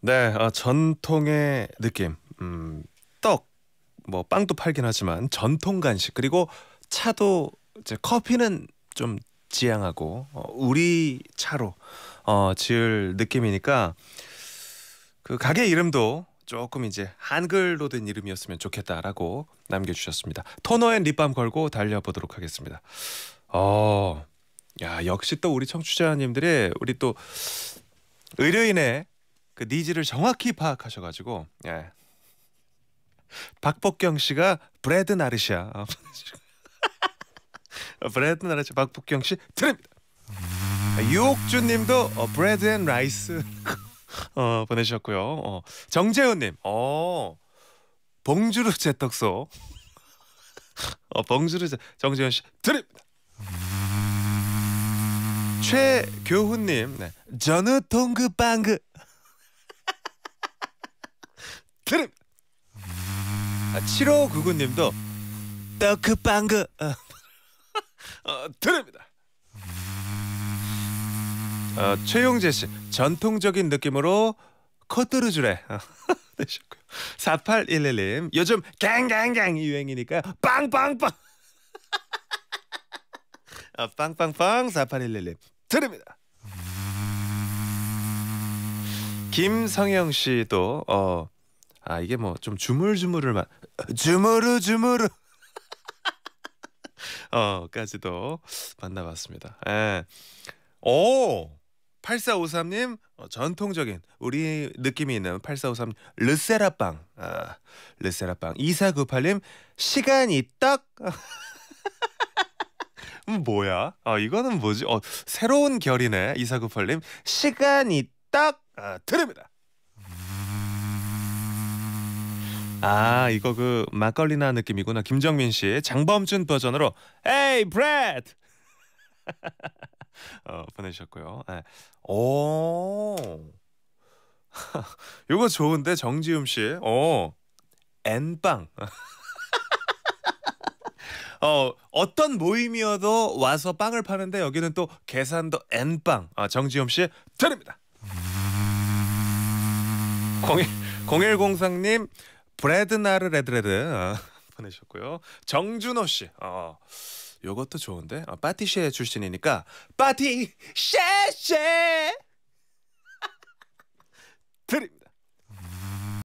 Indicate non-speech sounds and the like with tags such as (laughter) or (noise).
네, 어, 전통의 느낌. 음, 떡, 뭐 빵도 팔긴 하지만 전통 간식 그리고 차도 이제 커피는 좀 지향하고 어, 우리 차로 어, 지을 느낌이니까 그 가게 이름도 조금 이제 한글로 된 이름이었으면 좋겠다라고 남겨주셨습니다. 토너앤 립밤 걸고 달려보도록 하겠습니다. 어, 야 역시 또 우리 청취자님들의 우리 또 의료인의 그 니즈를 정확히 파악하셔가지고 예. 박복경 씨가 브레드 나르시아 어, (laughs) 브레드 나르시아 박복경 씨 드립니다. 유옥주님도 어, 브레드 앤 라이스 어, 보내셨고요 어, 정재훈님, 어, 봉주르 제떡소. 어, 봉주르 제, 정재훈 씨 드립니다. 최교훈님, 네. 전우 동그 빵그 드림 아, 7호 구구님도 떡크빵그 어. 어, 드립니다. 어, 최용재 씨 전통적인 느낌으로 커트르주래 어, (laughs) 되셨고요. 4811님 요즘 갱갱갱 유행이니까 빵빵빵 아, 빵빵빵 4811님 드립니다. 김성영 씨도 어아 이게 뭐 좀 주물주물을 만 주무르 주무르 (laughs) 어까지도 만나봤습니다. 예. 오 8453님 어, 전통적인 우리 느낌이 있는 8453 르세라빵 아, 르세라빵 2498님 시간이 딱 (laughs) 음, 뭐야? 아 이거는 뭐지? 어 새로운 결이네 2498님 시간이 딱 아, 드립니다. 아 이거 그 막걸리나 느낌이구나. 김정민 씨 장범준 버전으로 에이 브레드 (laughs) 어, 보내주셨고요. 네. 오 이거 (laughs) 좋은데 정지음 씨. 오엔빵 (laughs) 어, 어떤 모임이어도 와서 빵을 파는데 여기는 또 계산도 엔빵 아, 정지엄 씨 드립니다 01, 0103님 브레드나르 레드레드 아, 어, (laughs) 보내셨고요. 정준호 씨. 어. 요것도 좋은데 아, 파티쉐 출신이니까 파티쉐쉐